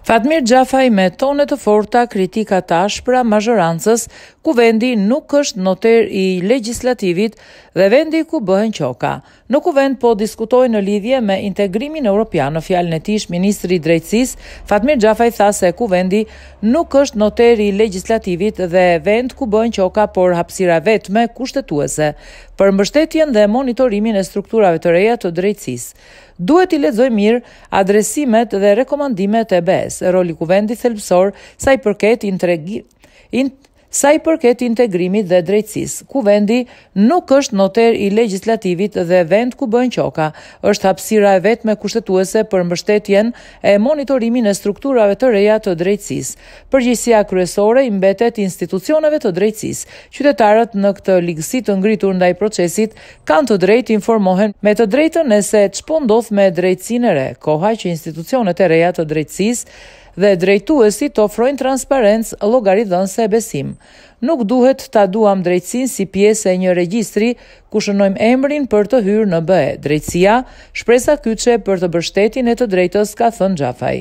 Fatmir Gjafaj me tonet të forta kritika tashpra mazhorancës, ku vendi nuk është noter i legislativit dhe vendi ku bëhen qoka. Në ku vend po diskutoj në lidhje me integrimin europian në fjalën e tish Ministri i Drejtsis, Fatmir Gjafaj tha se ku vendi nuk është noter i legislativit dhe vend ku bëhen qoka, por hapsira vetme kushtetuese për mbështetjen dhe monitorimin e strukturave të reja të drejtësisë. Duhet i lexoj mirë adresimet dhe rekomandimet e BE-s, roli kuvendi thelbësor sa i përket integrimit sa i përket integrimit dhe drejtësis, ku vendi nuk është noter i legislativit dhe vend ku bën qoka, është hapsira e vetë me kushtetuese për mbështetjen e monitorimin e strukturave të reja të drejtësis. Përgjësia kryesore i mbetet institucioneve të drejtësis. Qytetarët në këtë ligësit të ngritur ndaj procesit kanë të drejt informohen me të drejtën nëse që pondoth me drejtësinere, e re, koha që institucionet e reja të drejtësis dhe drejtuesi të ofrojnë transparentës logaritën se besim. Nuk duhet të duham drejtsin si pjesë e një registri ku shënojmë emrin për të hyrë në bëhe. Drejtsia, shpresa kyqe për të bështetin e të drejtës ka thënë gjafaj.